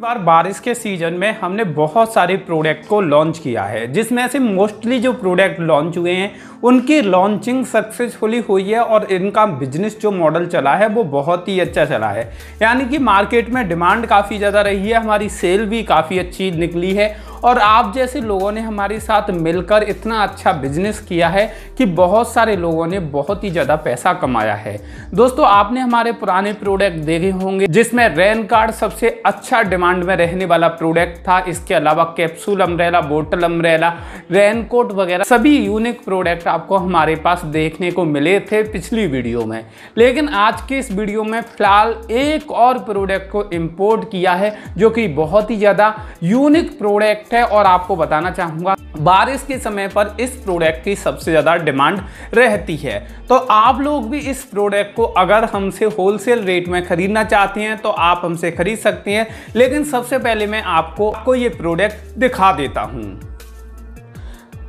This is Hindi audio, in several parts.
बार बारिश के सीजन में हमने बहुत सारे प्रोडक्ट को लॉन्च किया है जिसमें से मोस्टली जो प्रोडक्ट लॉन्च हुए हैं उनकी लॉन्चिंग सक्सेसफुली हुई है और इनका बिजनेस जो मॉडल चला है वो बहुत ही अच्छा चला है यानी कि मार्केट में डिमांड काफ़ी ज़्यादा रही है हमारी सेल भी काफ़ी अच्छी निकली है और आप जैसे लोगों ने हमारे साथ मिलकर इतना अच्छा बिजनेस किया है कि बहुत सारे लोगों ने बहुत ही ज़्यादा पैसा कमाया है दोस्तों आपने हमारे पुराने प्रोडक्ट देखे होंगे जिसमें रैन कार्ड सबसे अच्छा डिमांड में रहने वाला प्रोडक्ट था इसके अलावा capsule umbrella bottle umbrella raincoat coat वगैरह सभी यूनिक प्रोडक्ट आपको हमारे पास देखने को मिले थे पिछली वीडियो में लेकिन आज के इस वीडियो में फिलहाल एक और प्रोडक्ट को इम्पोर्ट किया है जो कि बहुत ही ज़्यादा यूनिक प्रोडक्ट प्रोडक्ट है और आपको बताना चाहूँगा बारिश के समय पर इस प्रोडक्ट की सबसे ज़्यादा डिमांड रहती है तो आप लोग भी इस प्रोडक्ट को अगर हमसे होलसेल रेट में ख़रीदना चाहते हैं तो आप हमसे ख़रीद सकते हैं लेकिन सबसे पहले मैं आपको, आपको ये प्रोडक्ट दिखा देता हूँ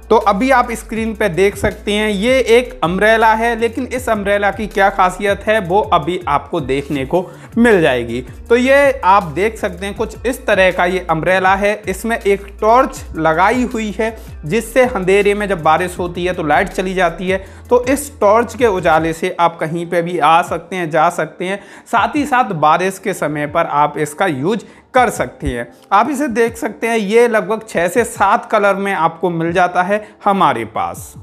तो अभी आप स्क्रीन पे देख सकते हैं ये एक अम्ब्रेला है लेकिन इस अम्ब्रेला की क्या खासियत है वो अभी आपको देखने को मिल जाएगी तो ये आप देख सकते हैं कुछ इस तरह का ये अम्ब्रेला है इसमें एक टॉर्च लगाई हुई है जिससे अंधेरे में जब बारिश होती है तो लाइट चली जाती है तो इस टॉर्च के उजाले से आप कहीं पे भी आ सकते हैं जा सकते हैं साथ ही साथ बारिश के समय पर आप इसका यूज कर सकती हैं आप इसे देख सकते हैं ये लगभग छः से सात कलर में आपको मिल जाता है हमारे पास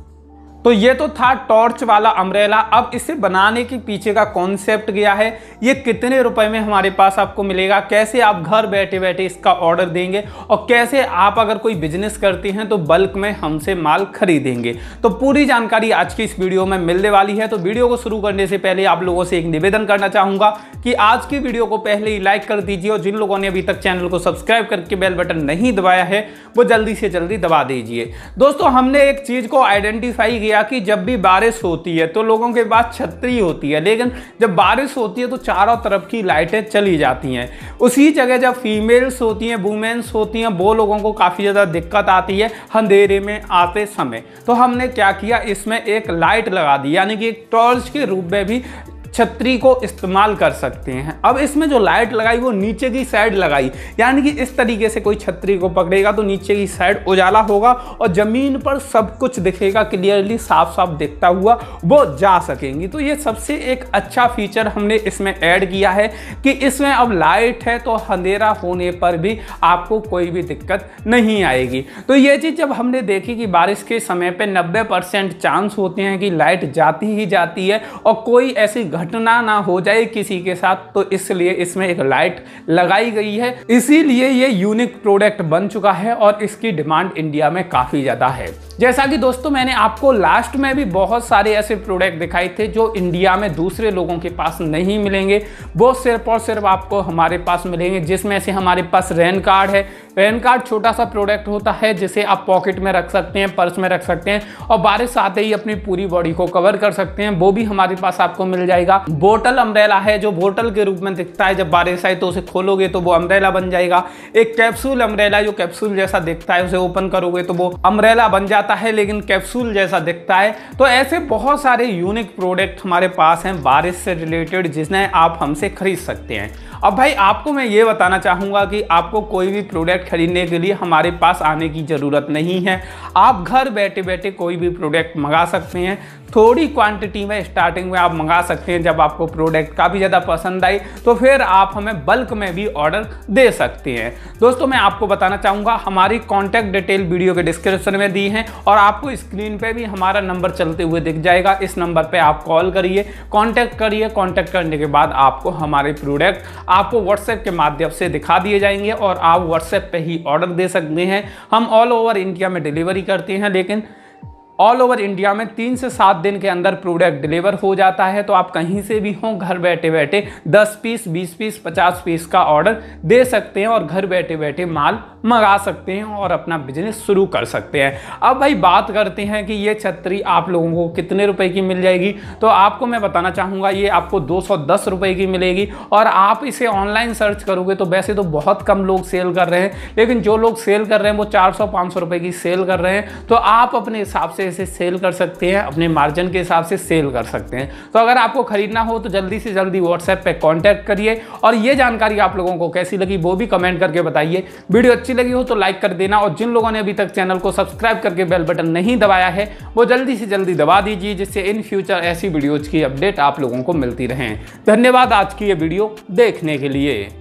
तो ये तो था टॉर्च वाला अम्ब्रेला अब इसे बनाने के पीछे का कॉन्सेप्ट गया है ये कितने रुपए में हमारे पास आपको मिलेगा कैसे आप घर बैठे बैठे इसका ऑर्डर देंगे और कैसे आप अगर कोई बिजनेस करते हैं तो बल्क में हमसे माल खरीदेंगे तो पूरी जानकारी आज की इस वीडियो में मिलने वाली है तो वीडियो को शुरू करने से पहले आप लोगों से एक निवेदन करना चाहूँगा कि आज की वीडियो को पहले ही लाइक कर दीजिए और जिन लोगों ने अभी तक चैनल को सब्सक्राइब करके बेल बटन नहीं दबाया है वो जल्दी से जल्दी दबा दीजिए दोस्तों हमने एक चीज़ को आइडेंटिफाई किया गया कि जब भी बारिश होती है तो लोगों के पास छतरी होती है लेकिन जब बारिश होती है तो चारों तरफ की लाइटें चली जाती हैं उसी जगह जब फीमेल्स होती हैं वुमेन्स होती हैं वो लोगों को काफ़ी ज़्यादा दिक्कत आती है अंधेरे में आते समय तो हमने क्या किया इसमें एक लाइट लगा दी यानी कि एक टॉर्च के रूप में भी छतरी को इस्तेमाल कर सकते हैं अब इसमें जो लाइट लगाई वो नीचे की साइड लगाई यानी कि इस तरीके से कोई छतरी को पकड़ेगा तो नीचे की साइड उजाला होगा और ज़मीन पर सब कुछ दिखेगा क्लियरली साफ साफ दिखता हुआ वो जा सकेंगी तो ये सबसे एक अच्छा फीचर हमने इसमें ऐड किया है कि इसमें अब लाइट है तो अंधेरा होने पर भी आपको कोई भी दिक्कत नहीं आएगी तो ये चीज़ जब हमने देखी कि बारिश के समय पर नब्बे चांस होते हैं कि लाइट जाती ही जाती है और कोई ऐसी घटना ना हो जाए किसी के साथ तो इसलिए इसमें एक लाइट लगाई गई है इसीलिए ये यूनिक प्रोडक्ट बन चुका है और इसकी डिमांड इंडिया में काफ़ी ज़्यादा है जैसा कि दोस्तों मैंने आपको लास्ट में भी बहुत सारे ऐसे प्रोडक्ट दिखाए थे जो इंडिया में दूसरे लोगों के पास नहीं मिलेंगे वो सिर्फ और सिर्फ आपको हमारे पास मिलेंगे जिसमें से हमारे पास रैन कार्ड है रैन कार्ड छोटा सा प्रोडक्ट होता है जिसे आप पॉकेट में रख सकते हैं पर्स में रख सकते हैं और बारिश आते ही अपनी पूरी बॉडी को कवर कर सकते हैं वो भी हमारे पास आपको मिल जाएगा जाएगा बोटल अम्ब्रेला है जो बोटल के रूप में दिखता है जब बारिश आई तो उसे खोलोगे तो वो अम्ब्रेला बन जाएगा एक कैप्सूल अम्ब्रेला जो कैप्सूल जैसा दिखता है उसे ओपन करोगे तो वो अम्ब्रेला बन जाता है लेकिन कैप्सूल जैसा दिखता है तो ऐसे बहुत सारे यूनिक प्रोडक्ट हमारे पास हैं बारिश से रिलेटेड जिसने आप हमसे खरीद सकते हैं अब भाई आपको मैं ये बताना चाहूँगा कि आपको कोई भी प्रोडक्ट खरीदने के लिए हमारे पास आने की ज़रूरत नहीं है आप घर बैठे बैठे कोई भी प्रोडक्ट मंगा सकते हैं थोड़ी क्वांटिटी में स्टार्टिंग में आप मंगा सकते हैं जब आपको प्रोडक्ट काफ़ी ज़्यादा पसंद आई तो फिर आप हमें बल्क में भी ऑर्डर दे सकते हैं दोस्तों मैं आपको बताना चाहूँगा हमारी कॉन्टैक्ट डिटेल वीडियो के डिस्क्रिप्शन में दी हैं और आपको स्क्रीन पर भी हमारा नंबर चलते हुए दिख जाएगा इस नंबर पर आप कॉल करिए कॉन्टैक्ट करिए कॉन्टैक्ट करने के बाद आपको हमारे प्रोडक्ट आपको व्हाट्सएप के माध्यम से दिखा दिए जाएंगे और आप व्हाट्सएप पर ही ऑर्डर दे सकते हैं हम ऑल ओवर इंडिया में डिलीवरी करते हैं लेकिन ऑल ओवर इंडिया में तीन से सात दिन के अंदर प्रोडक्ट डिलीवर हो जाता है तो आप कहीं से भी हों घर बैठे बैठे 10 पीस 20 पीस 50 पीस का ऑर्डर दे सकते हैं और घर बैठे बैठे माल मंगा सकते हैं और अपना बिजनेस शुरू कर सकते हैं अब भाई बात करते हैं कि ये छतरी आप लोगों को कितने रुपए की मिल जाएगी तो आपको मैं बताना चाहूँगा ये आपको दो सौ की मिलेगी और आप इसे ऑनलाइन सर्च करोगे तो वैसे तो बहुत कम लोग सेल कर रहे हैं लेकिन जो लोग सेल कर रहे हैं वो चार सौ रुपए की सेल कर रहे हैं तो आप अपने हिसाब से से इसे सेल कर सकते हैं अपने मार्जिन के हिसाब से सेल कर सकते हैं तो अगर आपको खरीदना हो तो जल्दी से जल्दी व्हाट्सएप पर कॉन्टैक्ट करिए और ये जानकारी आप लोगों को कैसी लगी वो भी कमेंट करके बताइए वीडियो अच्छी लगी हो तो लाइक कर देना और जिन लोगों ने अभी तक चैनल को सब्सक्राइब करके बेल बटन नहीं दबाया है वो जल्दी से जल्दी दबा दीजिए जिससे इन फ्यूचर ऐसी वीडियोज़ की अपडेट आप लोगों को मिलती रहें धन्यवाद आज की ये वीडियो देखने के लिए